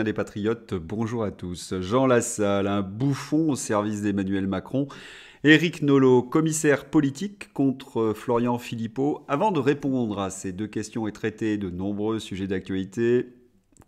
des Patriotes, bonjour à tous. Jean Lassalle, un bouffon au service d'Emmanuel Macron. Éric Nolot, commissaire politique contre Florian Philippot. Avant de répondre à ces deux questions et traiter de nombreux sujets d'actualité,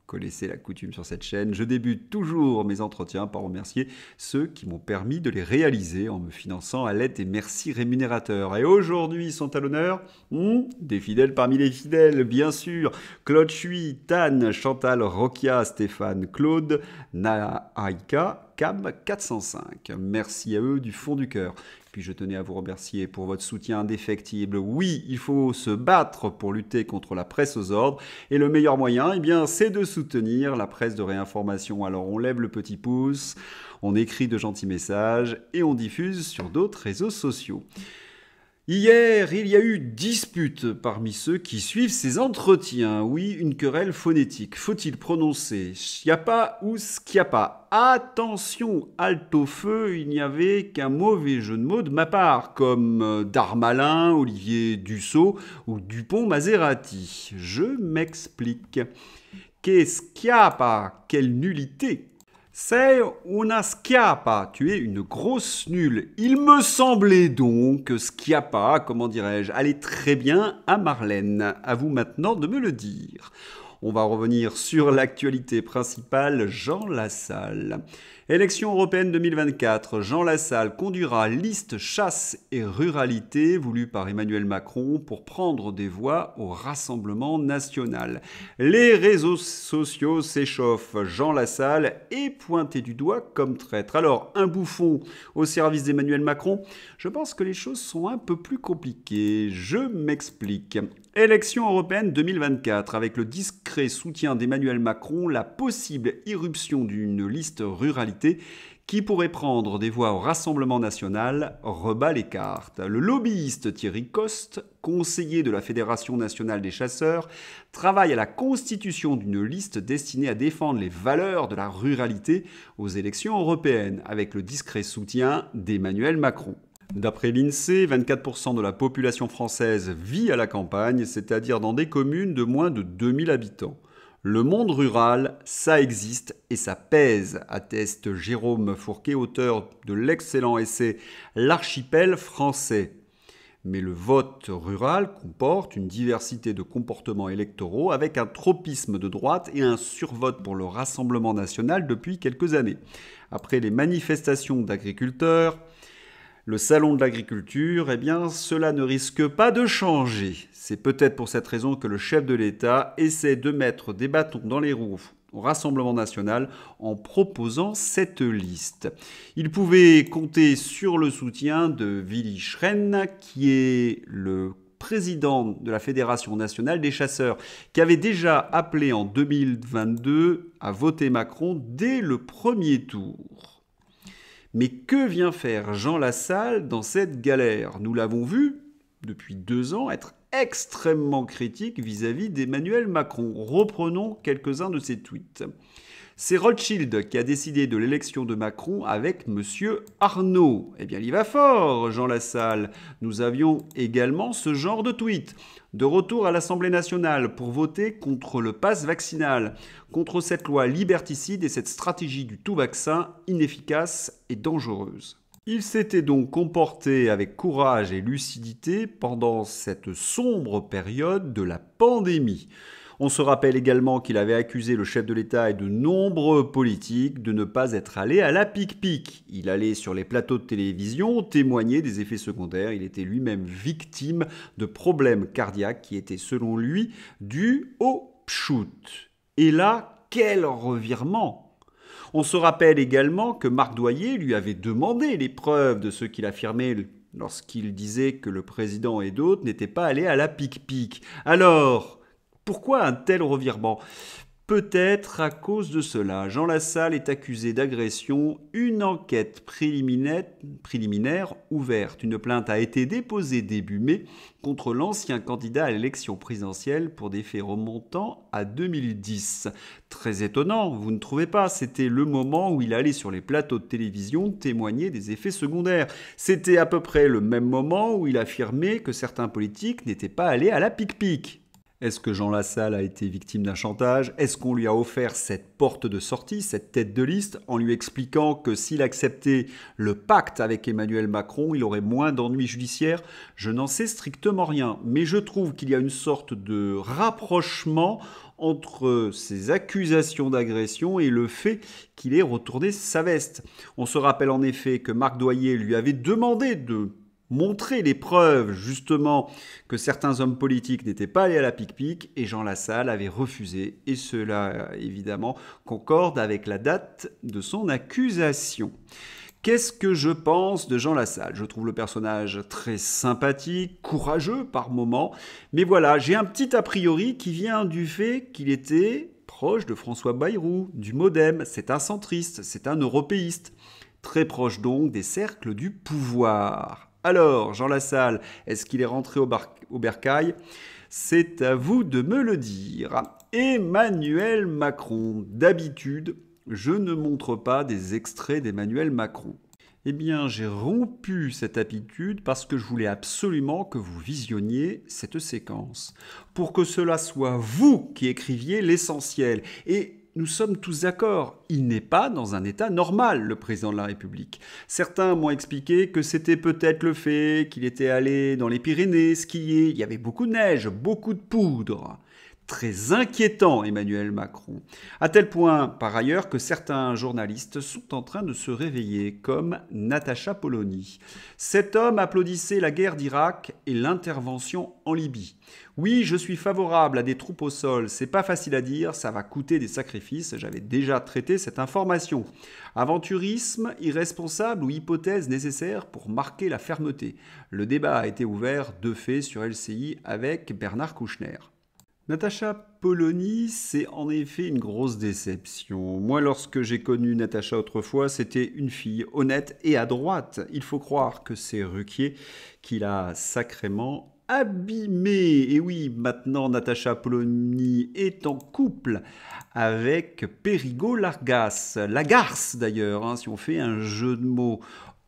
connaissez la coutume sur cette chaîne, je débute toujours mes entretiens par remercier ceux qui m'ont permis de les réaliser en me finançant à l'aide des merci rémunérateurs. Et aujourd'hui sont à l'honneur hmm, des fidèles parmi les fidèles, bien sûr. Claude Chuy, Tan, Chantal, Roquia, Stéphane, Claude, Naaika, Cam 405. Merci à eux du fond du cœur. Puis je tenais à vous remercier pour votre soutien indéfectible. Oui, il faut se battre pour lutter contre la presse aux ordres. Et le meilleur moyen, eh bien, c'est de soutenir la presse de réinformation. Alors on lève le petit pouce, on écrit de gentils messages et on diffuse sur d'autres réseaux sociaux. Hier, il y a eu dispute parmi ceux qui suivent ces entretiens. Oui, une querelle phonétique. Faut-il prononcer schiappa » ou schiappa » Attention, alto feu, il n'y avait qu'un mauvais jeu de mots de ma part, comme euh, Darmalin, Olivier Dussault ou Dupont Maserati. Je m'explique. Qu'est-ce a pas Quelle nullité c'est una schiappa. Tu es une grosse nulle. Il me semblait donc que schiappa, comment dirais-je, allait très bien à Marlène. À vous maintenant de me le dire. On va revenir sur l'actualité principale, Jean Lassalle. Élection européenne 2024. Jean Lassalle conduira liste chasse et ruralité voulue par Emmanuel Macron pour prendre des voix au Rassemblement national. Les réseaux sociaux s'échauffent. Jean Lassalle est pointé du doigt comme traître. Alors, un bouffon au service d'Emmanuel Macron Je pense que les choses sont un peu plus compliquées. Je m'explique. Élection européenne 2024. Avec le discret soutien d'Emmanuel Macron, la possible irruption d'une liste ruralité qui pourrait prendre des voix au Rassemblement national rebat les cartes. Le lobbyiste Thierry Coste, conseiller de la Fédération nationale des chasseurs, travaille à la constitution d'une liste destinée à défendre les valeurs de la ruralité aux élections européennes, avec le discret soutien d'Emmanuel Macron. D'après l'INSEE, 24% de la population française vit à la campagne, c'est-à-dire dans des communes de moins de 2000 habitants. Le monde rural, ça existe et ça pèse, atteste Jérôme Fourquet, auteur de l'excellent essai L'archipel français. Mais le vote rural comporte une diversité de comportements électoraux avec un tropisme de droite et un survote pour le Rassemblement national depuis quelques années. Après les manifestations d'agriculteurs, le salon de l'agriculture, eh bien cela ne risque pas de changer. C'est peut-être pour cette raison que le chef de l'État essaie de mettre des bâtons dans les roues au Rassemblement national en proposant cette liste. Il pouvait compter sur le soutien de Willy Schren, qui est le président de la Fédération nationale des chasseurs, qui avait déjà appelé en 2022 à voter Macron dès le premier tour. Mais que vient faire Jean Lassalle dans cette galère Nous l'avons vu, depuis deux ans, être extrêmement critique vis-à-vis d'Emmanuel Macron. Reprenons quelques-uns de ses tweets. C'est Rothschild qui a décidé de l'élection de Macron avec M. Arnaud. Eh bien, il y va fort, Jean Lassalle. Nous avions également ce genre de tweet. De retour à l'Assemblée nationale pour voter contre le pass vaccinal, contre cette loi liberticide et cette stratégie du tout vaccin inefficace et dangereuse. Il s'était donc comporté avec courage et lucidité pendant cette sombre période de la pandémie. On se rappelle également qu'il avait accusé le chef de l'État et de nombreux politiques de ne pas être allés à la pique-pique. Il allait sur les plateaux de télévision témoigner des effets secondaires. Il était lui-même victime de problèmes cardiaques qui étaient selon lui dus au shoot. Et là, quel revirement on se rappelle également que Marc Doyer lui avait demandé les preuves de ce qu'il affirmait lorsqu'il disait que le président et d'autres n'étaient pas allés à la pique-pique. Alors, pourquoi un tel revirement Peut-être à cause de cela, Jean Lassalle est accusé d'agression. Une enquête préliminaire, ouverte. Une plainte a été déposée début mai contre l'ancien candidat à l'élection présidentielle pour des faits remontant à 2010. Très étonnant, vous ne trouvez pas C'était le moment où il allait sur les plateaux de télévision témoigner des effets secondaires. C'était à peu près le même moment où il affirmait que certains politiques n'étaient pas allés à la pique-pique. Est-ce que Jean Lassalle a été victime d'un chantage Est-ce qu'on lui a offert cette porte de sortie, cette tête de liste, en lui expliquant que s'il acceptait le pacte avec Emmanuel Macron, il aurait moins d'ennuis judiciaires Je n'en sais strictement rien, mais je trouve qu'il y a une sorte de rapprochement entre ces accusations d'agression et le fait qu'il ait retourné sa veste. On se rappelle en effet que Marc Doyer lui avait demandé de montrer les preuves justement que certains hommes politiques n'étaient pas allés à la pique-pique et Jean Lassalle avait refusé et cela évidemment concorde avec la date de son accusation. Qu'est-ce que je pense de Jean Lassalle Je trouve le personnage très sympathique, courageux par moments, mais voilà, j'ai un petit a priori qui vient du fait qu'il était proche de François Bayrou, du Modem, c'est un centriste, c'est un européiste, très proche donc des cercles du pouvoir. Alors, Jean Lassalle, est-ce qu'il est rentré au, au bercail C'est à vous de me le dire. Emmanuel Macron, d'habitude, je ne montre pas des extraits d'Emmanuel Macron. Eh bien, j'ai rompu cette habitude parce que je voulais absolument que vous visionniez cette séquence, pour que cela soit vous qui écriviez l'essentiel, et nous sommes tous d'accord, il n'est pas dans un état normal, le président de la République. Certains m'ont expliqué que c'était peut-être le fait qu'il était allé dans les Pyrénées skier, il y avait beaucoup de neige, beaucoup de poudre très inquiétant, Emmanuel Macron. À tel point, par ailleurs, que certains journalistes sont en train de se réveiller, comme Natacha Polony. Cet homme applaudissait la guerre d'Irak et l'intervention en Libye. Oui, je suis favorable à des troupes au sol, c'est pas facile à dire, ça va coûter des sacrifices, j'avais déjà traité cette information. Aventurisme, irresponsable ou hypothèse nécessaire pour marquer la fermeté. Le débat a été ouvert de fait sur LCI avec Bernard Kouchner. Natacha Polony, c'est en effet une grosse déception. Moi, lorsque j'ai connu Natacha autrefois, c'était une fille honnête et à droite. Il faut croire que c'est Ruquier qui l'a sacrément abîmée. Et oui, maintenant Natacha Polony est en couple avec Perigo Largas, garce d'ailleurs, hein, si on fait un jeu de mots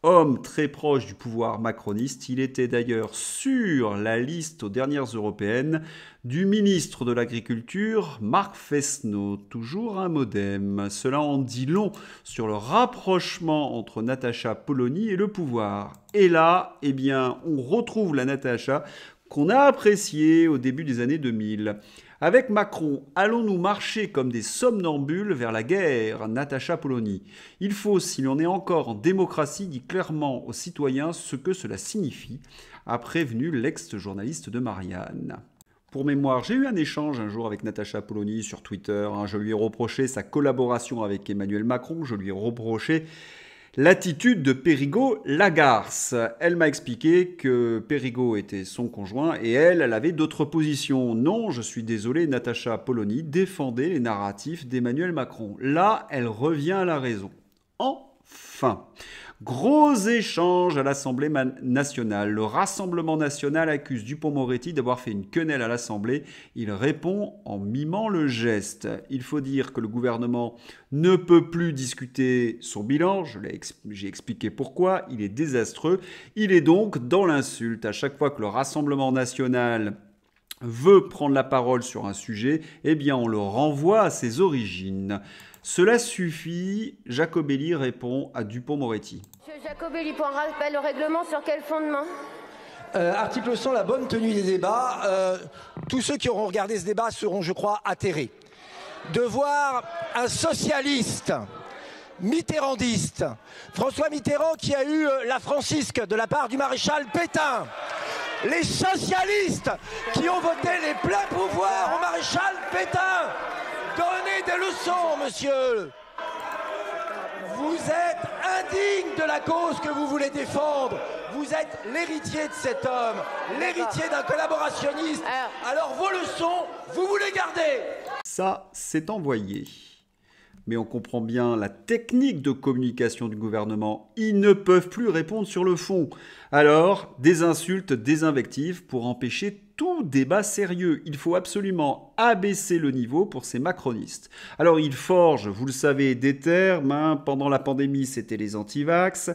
homme très proche du pouvoir macroniste. Il était d'ailleurs sur la liste aux dernières européennes du ministre de l'Agriculture, Marc Fesneau, toujours un modem. Cela en dit long sur le rapprochement entre Natacha Polony et le pouvoir. Et là, eh bien, on retrouve la Natacha qu'on a appréciée au début des années 2000. Avec Macron, allons-nous marcher comme des somnambules vers la guerre Natacha Polony. Il faut, si l'on est encore en démocratie, dire clairement aux citoyens ce que cela signifie, a prévenu l'ex-journaliste de Marianne. Pour mémoire, j'ai eu un échange un jour avec Natacha Polony sur Twitter. Hein. Je lui ai reproché sa collaboration avec Emmanuel Macron, je lui ai reproché l'attitude de Périgot Lagarce. Elle m'a expliqué que Périgot était son conjoint et elle, elle avait d'autres positions. Non, je suis désolé, Natacha Polony défendait les narratifs d'Emmanuel Macron. Là, elle revient à la raison. Enfin. Gros échange à l'Assemblée nationale. Le Rassemblement national accuse Dupont-Moretti d'avoir fait une quenelle à l'Assemblée. Il répond en mimant le geste. Il faut dire que le gouvernement ne peut plus discuter son bilan. J'ai expliqué pourquoi. Il est désastreux. Il est donc dans l'insulte. À chaque fois que le Rassemblement national veut prendre la parole sur un sujet, eh bien on le renvoie à ses origines. Cela suffit, Jacobelli répond à Dupont-Moretti. Monsieur Jacobelli, pour un rappel au règlement, sur quel fondement euh, article 100, la bonne tenue des débats. Euh, tous ceux qui auront regardé ce débat seront, je crois, atterrés. De voir un socialiste, mitterrandiste, François Mitterrand qui a eu euh, la francisque de la part du maréchal Pétain, les socialistes qui ont voté les pleins pouvoirs au maréchal Pétain, Donnez des leçons, monsieur Vous êtes indigne de la cause que vous voulez défendre. Vous êtes l'héritier de cet homme, l'héritier d'un collaborationniste. Alors vos leçons, vous voulez garder Ça, c'est envoyé mais on comprend bien la technique de communication du gouvernement. Ils ne peuvent plus répondre sur le fond. Alors, des insultes, des invectives pour empêcher tout débat sérieux. Il faut absolument abaisser le niveau pour ces macronistes. Alors, ils forgent, vous le savez, des termes. Hein. Pendant la pandémie, c'était les antivax,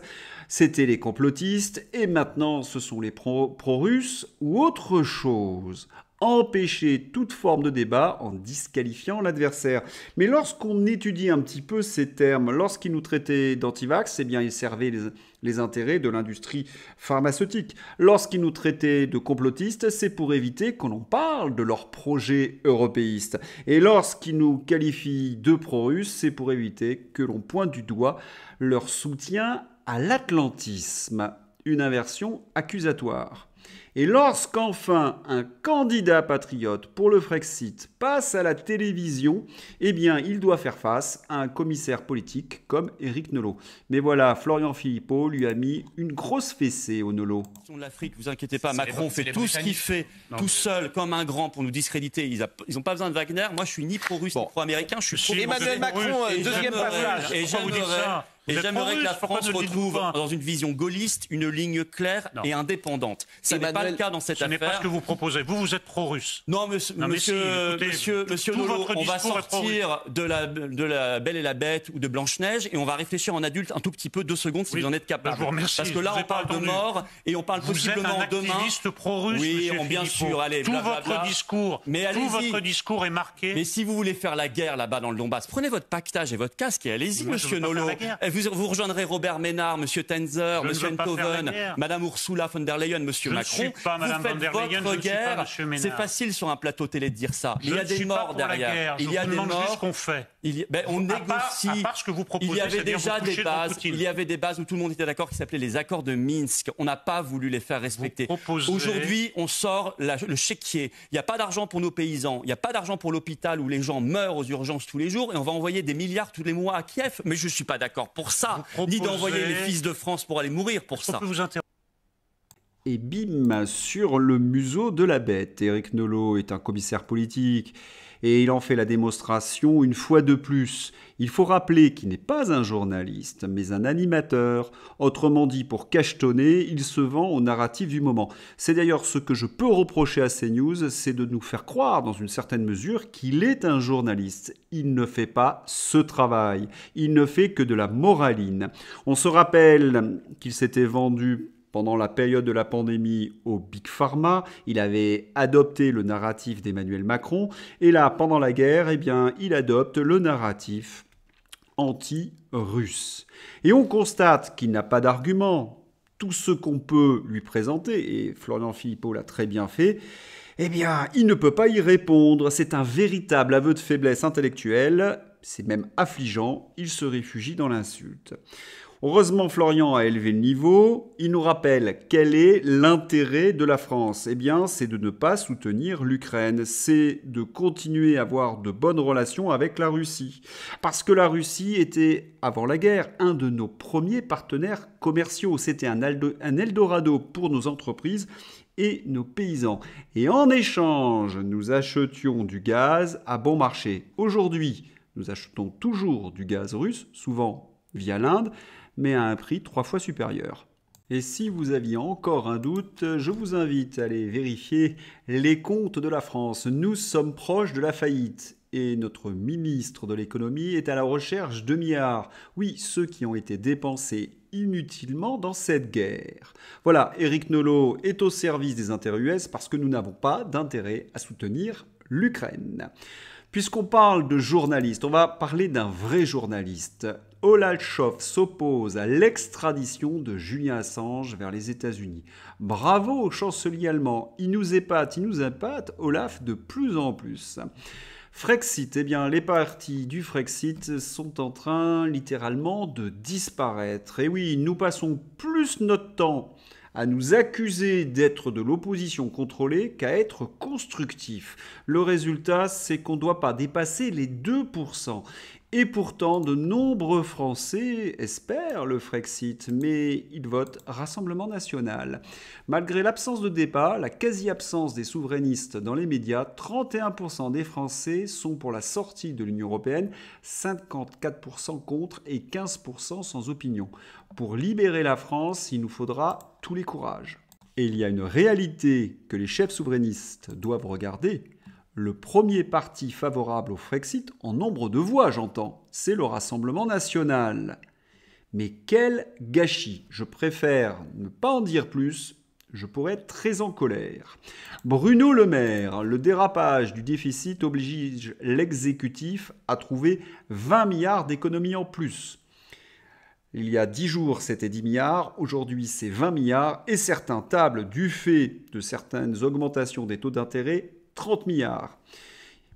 c'était les complotistes, et maintenant, ce sont les pro-russes ou autre chose empêcher toute forme de débat en disqualifiant l'adversaire. Mais lorsqu'on étudie un petit peu ces termes, lorsqu'ils nous traitaient d'antivax, eh bien ils servaient les, intérêts de l'industrie pharmaceutique. Lorsqu'ils nous traitaient de complotistes, c'est pour éviter qu'on en parle de leur projet européiste. Et lorsqu'ils nous qualifient de pro-russes, c'est pour éviter que l'on pointe du doigt leur soutien à l'atlantisme. Une inversion accusatoire. Et lorsqu'enfin un candidat patriote pour le Frexit passe à la télévision, eh bien, il doit faire face à un commissaire politique comme Éric Nolot. Mais voilà, Florian Philippot lui a mis une grosse fessée au Nolot. L'Afrique, vous inquiétez pas, Macron fait tout ce qu'il fait, tout seul, comme un grand, pour nous discréditer. Ils n'ont pas besoin de Wagner. Moi, je suis ni pro-russe ni pro-américain. Je suis pro Emmanuel Macron, euh, deuxième passage. Et ça et j'aimerais que la France retrouve dans une vision gaulliste une ligne claire et indépendante. Ce n'est pas le cas dans cette affaire. Ce n'est pas ce que vous proposez. Vous, vous êtes pro-russe. Non, monsieur, monsieur, monsieur, on va sortir de la, de la Belle et la Bête ou de Blanche-Neige et on va réfléchir en adulte un tout petit peu, deux secondes, si vous en êtes capable. Bah, je vous remercie, Parce que là, on parle de mort et on parle vous possiblement êtes un demain. pro-russe. Oui, bien sûr. Allez, tout votre discours. Mais tout votre discours est marqué. Mais si vous voulez faire la guerre là-bas dans le Donbass, prenez votre pactage et votre casque et allez-y, monsieur Nolo vous, rejoindrez Robert Ménard, Monsieur Tenzer, Monsieur Enthoven, Mme Ursula von der Leyen, Monsieur je Macron. Ne suis pas Mme vous der Leyen, M. Ménard. C'est facile sur un plateau télé de dire ça. Mais il y a des morts derrière. Il y a des morts. Ce qu'on fait. Il ben, on négocie. ce que vous proposez, il y avait déjà des bases. Il y avait des bases où tout le monde était d'accord qui s'appelaient les accords de Minsk. On n'a pas voulu les faire respecter. Aujourd'hui, on sort le chéquier. Il n'y a pas d'argent pour nos paysans. Il n'y a pas d'argent pour l'hôpital où les gens meurent aux urgences tous les jours. Et on va envoyer des milliards tous les mois à Kiev. Mais je ne suis pas d'accord pour ça. Ni d'envoyer les fils de France pour aller mourir pour ça. et bim sur le museau de la bête. Eric Nolot est un commissaire politique et il en fait la démonstration une fois de plus. Il faut rappeler qu'il n'est pas un journaliste, mais un animateur. Autrement dit, pour cachetonner, il se vend au narratif du moment. C'est d'ailleurs ce que je peux reprocher à CNews, c'est de nous faire croire, dans une certaine mesure, qu'il est un journaliste. Il ne fait pas ce travail. Il ne fait que de la moraline. On se rappelle qu'il s'était vendu pendant la période de la pandémie au Big Pharma, il avait adopté le narratif d'Emmanuel Macron, et là, pendant la guerre, eh bien, il adopte le narratif anti-russe. Et on constate qu'il n'a pas d'argument. Tout ce qu'on peut lui présenter, et Florian Philippot l'a très bien fait, eh bien, il ne peut pas y répondre. C'est un véritable aveu de faiblesse intellectuelle. C'est même affligeant. Il se réfugie dans l'insulte. Heureusement, Florian a élevé le niveau. Il nous rappelle quel est l'intérêt de la France. Eh bien, c'est de ne pas soutenir l'Ukraine. C'est de continuer à avoir de bonnes relations avec la Russie. Parce que la Russie était, avant la guerre, un de nos premiers partenaires commerciaux. C'était un, Eldorado pour nos entreprises et nos paysans. Et en échange, nous achetions du gaz à bon marché. Aujourd'hui, nous achetons toujours du gaz russe, souvent via l'Inde, mais à un prix trois fois supérieur. Et si vous aviez encore un doute, je vous invite à aller vérifier les comptes de la France. Nous sommes proches de la faillite et notre ministre de l'économie est à la recherche de milliards. Oui, ceux qui ont été dépensés inutilement dans cette guerre. Voilà, Eric Nolot est au service des intérêts US parce que nous n'avons pas d'intérêt à soutenir l'Ukraine. Puisqu'on parle de journaliste, on va parler d'un vrai journaliste. Scholz s'oppose à l'extradition de Julien Assange vers les États-Unis. Bravo au chancelier allemand, il nous épate, il nous épate, Olaf de plus en plus. Frexit, eh bien, les parties du Frexit sont en train littéralement de disparaître. Et eh oui, nous passons plus notre temps à nous accuser d'être de l'opposition contrôlée qu'à être constructif. Le résultat, c'est qu'on ne doit pas dépasser les 2%. Et pourtant, de nombreux Français espèrent le Frexit, mais ils votent Rassemblement national. Malgré l'absence de débat, la quasi-absence des souverainistes dans les médias, 31% des Français sont pour la sortie de l'Union européenne, 54% contre et 15% sans opinion. Pour libérer la France, il nous faudra tous les courages. Et il y a une réalité que les chefs souverainistes doivent regarder, le premier parti favorable au Frexit en nombre de voix, j'entends, c'est le Rassemblement national. Mais quel gâchis Je préfère ne pas en dire plus, je pourrais être très en colère. Bruno Le Maire, le dérapage du déficit oblige l'exécutif à trouver 20 milliards d'économies en plus. Il y a 10 jours, c'était 10 milliards, aujourd'hui c'est 20 milliards, et certains tables, du fait de certaines augmentations des taux d'intérêt 30 milliards.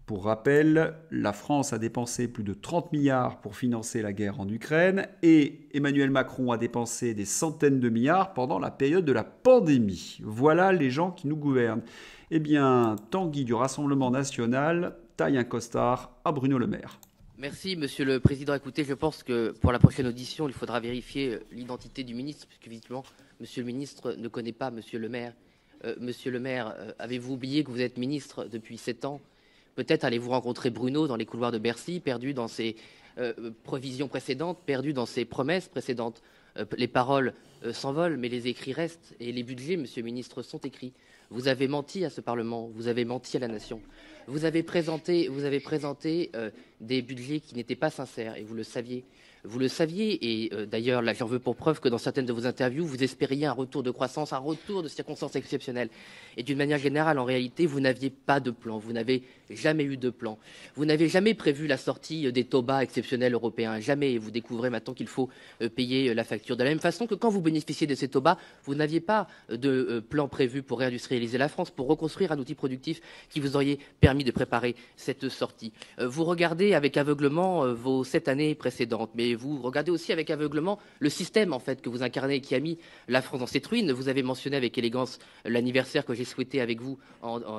Pour rappel, la France a dépensé plus de 30 milliards pour financer la guerre en Ukraine et Emmanuel Macron a dépensé des centaines de milliards pendant la période de la pandémie. Voilà les gens qui nous gouvernent. Eh bien, Tanguy du Rassemblement national taille un costard à Bruno Le Maire. Merci, Monsieur le Président. Écoutez, je pense que pour la prochaine audition, il faudra vérifier euh, l'identité du ministre, puisque visiblement, Monsieur le ministre ne connaît pas Monsieur le maire euh, monsieur le maire, euh, avez-vous oublié que vous êtes ministre depuis sept ans Peut-être allez-vous rencontrer Bruno dans les couloirs de Bercy, perdu dans ses euh, provisions précédentes, perdu dans ses promesses précédentes. les paroles s'envolent, mais les écrits restent, et les budgets, Monsieur le ministre, sont écrits. Vous avez menti à ce Parlement, vous avez menti à la nation. Vous avez présenté, vous avez présenté des budgets qui n'étaient pas sincères, et vous le saviez. Vous le saviez, et euh, d'ailleurs, là, j'en veux pour preuve que dans certaines de vos interviews, vous espériez un retour de croissance, un retour de circonstances exceptionnelles. Et d'une manière générale, en réalité, vous n'aviez pas de plan, vous n'avez jamais eu de plan. Vous n'avez jamais prévu la sortie euh, des taux bas exceptionnels européens, jamais. Et vous découvrez maintenant qu'il faut euh, payer la facture. De la même façon que quand vous bénéficiez de ces taux bas, vous n'aviez pas de plan prévu pour réindustrialiser la France, pour reconstruire un outil productif qui vous aurait permis de préparer cette sortie. Vous regardez avec aveuglement euh, vos sept années précédentes, mais vous regardez aussi avec aveuglement le système en fait que vous incarnez et qui a mis la France dans cette ruine. Vous avez mentionné avec élégance l'anniversaire que j'ai souhaité avec vous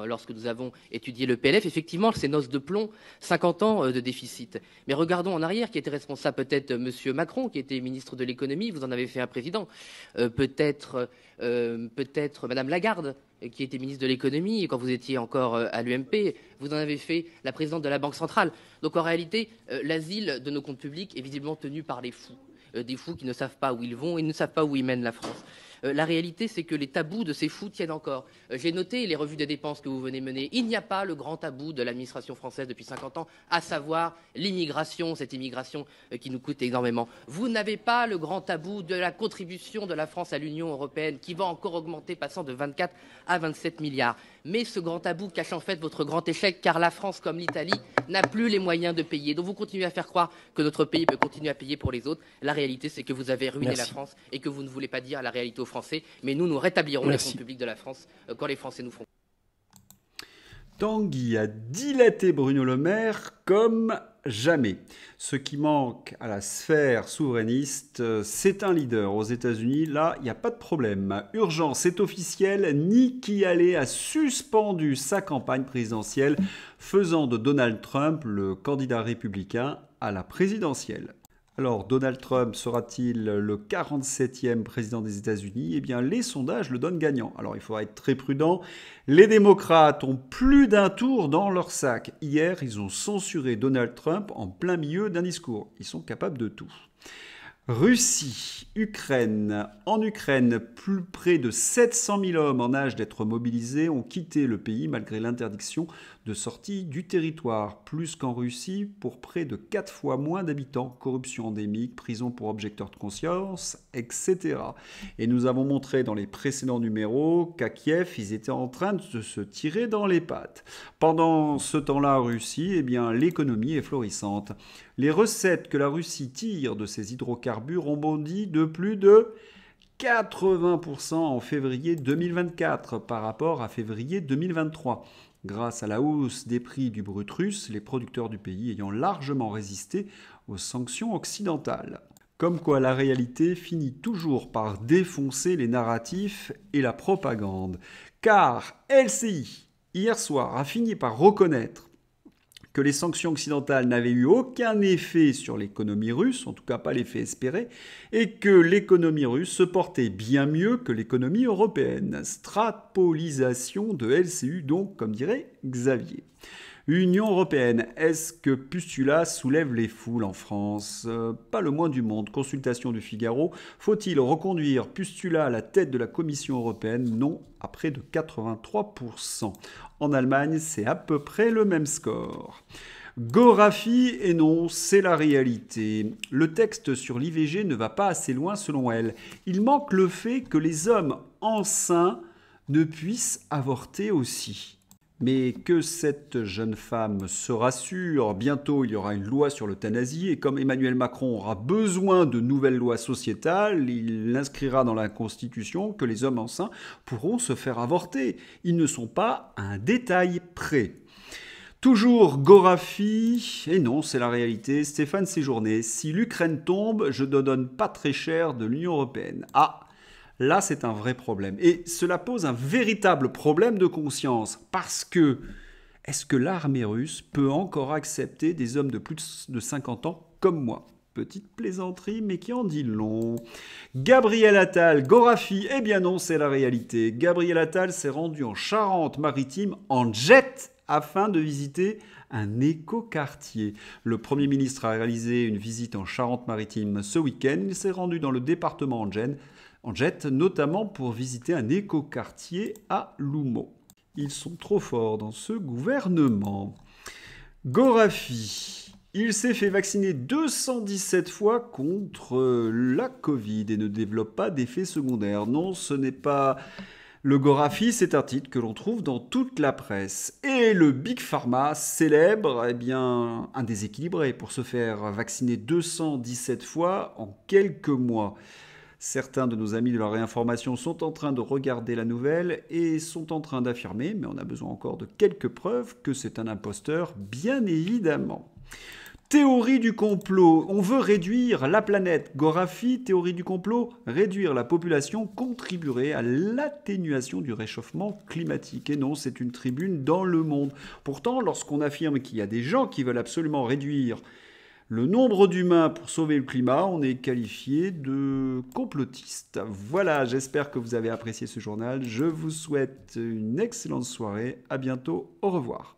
lorsque nous avons étudié le PLF. Effectivement, c'est noces de plomb, 50 ans euh, de déficit. Mais regardons en arrière, qui était responsable peut-être euh, Monsieur Macron, qui était ministre de l'économie. Vous en avez fait un président. peut-être, peut-être Madame Lagarde, euh, qui était ministre de l'économie, et quand vous étiez encore euh, à l'UMP, vous en avez fait la présidente de la Banque centrale. Donc en réalité, euh, l'asile de nos comptes publics est visiblement tenu par les fous, des fous qui ne savent pas où ils vont et ne savent pas où ils mènent la France. Euh, la réalité, c'est que les tabous de ces fous tiennent encore. Euh, j'ai noté les revues des dépenses que vous venez mener. Il n'y a pas le grand tabou de l'administration française depuis 50 ans, à savoir l'immigration, cette immigration euh, qui nous coûte énormément. Vous n'avez pas le grand tabou de la contribution de la France à l'Union européenne, qui va encore augmenter, passant de 24 à 27 milliards. Mais ce grand tabou cache en fait votre grand échec, car la France, comme l'Italie, n'a plus les moyens de payer. Donc vous continuez à faire croire que notre pays peut continuer à payer pour les autres. La réalité, c'est que vous avez ruiné la France et que vous ne voulez pas dire la réalité Français, mais nous, nous rétablirons la République de la France euh, quand les Français nous feront. Tanguy a dilaté Bruno Le Maire comme jamais. Ce qui manque à la sphère souverainiste, euh, c'est un leader. Aux États-Unis, là, il n'y a pas de problème. Urgence, est officiel. Nikki Haley a suspendu sa campagne présidentielle, faisant de Donald Trump le candidat républicain à la présidentielle. Alors, Donald Trump sera-t-il le 47e président des États-Unis Eh bien, les sondages le donnent gagnant. Alors, il faudra être très prudent. Les démocrates ont plus d'un tour dans leur sac. Hier, ils ont censuré Donald Trump en plein milieu d'un discours. Ils sont capables de tout. Russie, Ukraine. En Ukraine, plus près de 700 000 hommes en âge d'être mobilisés ont quitté le pays malgré l'interdiction de sortie du territoire. Plus qu'en Russie, pour près de 4 fois moins d'habitants. Corruption endémique, prison pour objecteurs de conscience, etc. Et nous avons montré dans les précédents numéros qu'à Kiev, ils étaient en train de se tirer dans les pattes. Pendant ce temps-là, Russie, eh bien, l'économie est florissante les recettes que la Russie tire de ses hydrocarbures ont bondi de plus de 80% en février 2024 par rapport à février 2023. Grâce à la hausse des prix du brut russe, les producteurs du pays ayant largement résisté aux sanctions occidentales. Comme quoi la réalité finit toujours par défoncer les narratifs et la propagande. Car LCI, hier soir, a fini par reconnaître que les sanctions occidentales n'avaient eu aucun effet sur l'économie russe, en tout cas pas l'effet espéré, et que l'économie russe se portait bien mieux que l'économie européenne. Strapolisation de LCU donc, comme dirait Xavier. Union européenne, est-ce que Pustula soulève les foules en France euh, Pas le moins du monde. Consultation du Figaro. Faut-il reconduire Pustula à la tête de la Commission européenne Non, à près de 83%. En Allemagne, c'est à peu près le même score. Gorafi, et non, c'est la réalité. Le texte sur l'IVG ne va pas assez loin selon elle. Il manque le fait que les hommes enceints ne puissent avorter aussi. Mais que cette jeune femme se rassure, bientôt il y aura une loi sur l'euthanasie, et comme Emmanuel Macron aura besoin de nouvelles lois sociétales, il inscrira dans la Constitution que les hommes enceints pourront se faire avorter. Ils ne sont pas un détail près. Toujours Gorafi, et non, c'est la réalité, Stéphane Séjourné, si l'Ukraine tombe, je ne donne pas très cher de l'Union Européenne. Ah Là, c'est un vrai problème. Et cela pose un véritable problème de conscience, parce que est-ce que l'armée russe peut encore accepter des hommes de plus de 50 ans comme moi Petite plaisanterie, mais qui en dit long. Gabriel Attal, Gorafi, eh bien non, c'est la réalité. Gabriel Attal s'est rendu en Charente-Maritime en jet afin de visiter un écoquartier. Le Premier ministre a réalisé une visite en Charente-Maritime ce week-end. Il s'est rendu dans le département en Gênes en jet, notamment pour visiter un écoquartier à Loumont. Ils sont trop forts dans ce gouvernement. Gorafi, il s'est fait vacciner 217 fois contre la Covid et ne développe pas d'effets secondaires. Non, ce n'est pas le Gorafi, c'est un titre que l'on trouve dans toute la presse. Et le Big Pharma célèbre eh bien, un déséquilibré pour se faire vacciner 217 fois en quelques mois. Certains de nos amis de la réinformation sont en train de regarder la nouvelle et sont en train d'affirmer, mais on a besoin encore de quelques preuves, que c'est un imposteur, bien évidemment. Théorie du complot. On veut réduire la planète. Gorafi, théorie du complot, réduire la population contribuerait à l'atténuation du réchauffement climatique. Et non, c'est une tribune dans le monde. Pourtant, lorsqu'on affirme qu'il y a des gens qui veulent absolument réduire le nombre d'humains pour sauver le climat, on est qualifié de complotiste. Voilà, j'espère que vous avez apprécié ce journal. Je vous souhaite une excellente soirée. À bientôt. Au revoir.